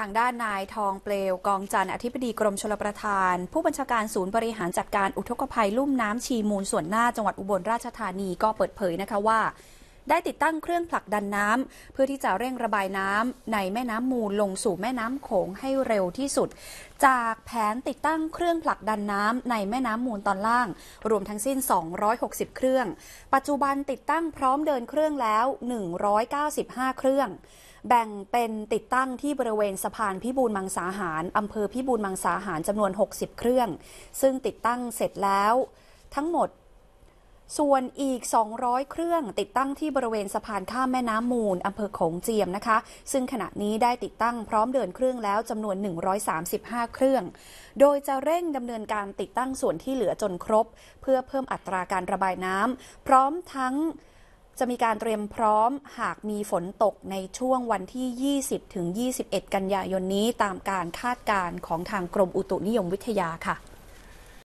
ทางด้านนายทองเปลวกองจันทร์ อธิบดีกรมชลประทาน ผู้บัญชาการศูนย์บริหารจัดการอุทกภัย ลุ่มน้ำชีมูลส่วนหน้าจังหวัดอุบลราชธานีก็เปิดเผยนะคะว่าได้ติดตั้งเครื่องผลักดันน้ำเพื่อที่จะเร่งระบายน้ำในแม่น้ำมูลลงสู่แม่น้ำโขงให้เร็วที่สุด จากแผนติดตั้งเครื่องผลักดันน้ำในแม่น้ำมูลตอนล่าง รวมทั้งสิ้น 260 เครื่อง ปัจจุบันติดตั้งพร้อมเดินเครื่องแล้ว 195 เครื่อง แบ่งเป็นติดตั้งที่บริเวณสะพานพิบูลมังสาหารอำเภอพิบูลมังสาหารจำนวน 60 เครื่อง ซึ่งติดตั้งเสร็จแล้ว ทั้งหมดส่วนอีก 200 เครื่อง ติดตั้งที่บริเวณสะพานข้ามแม่น้ำมูล อำเภอโขงเจียมนะคะ ซึ่งขณะนี้ได้ติดตั้งพร้อมเดินเครื่องแล้วจำนวน 135 เครื่อง โดยจะเร่งดำเนินการติดตั้งส่วนที่เหลือจนครบ เพื่อเพิ่มอัตราการระบายน้ำ พร้อมทั้งจะมีการเตรียมพร้อมหากมีฝนตกในช่วงวันที่ 20ถึง21 กันยายนนี้ตามการคาดการณ์ของทางกรมอุตุนิยมวิทยาค่ะ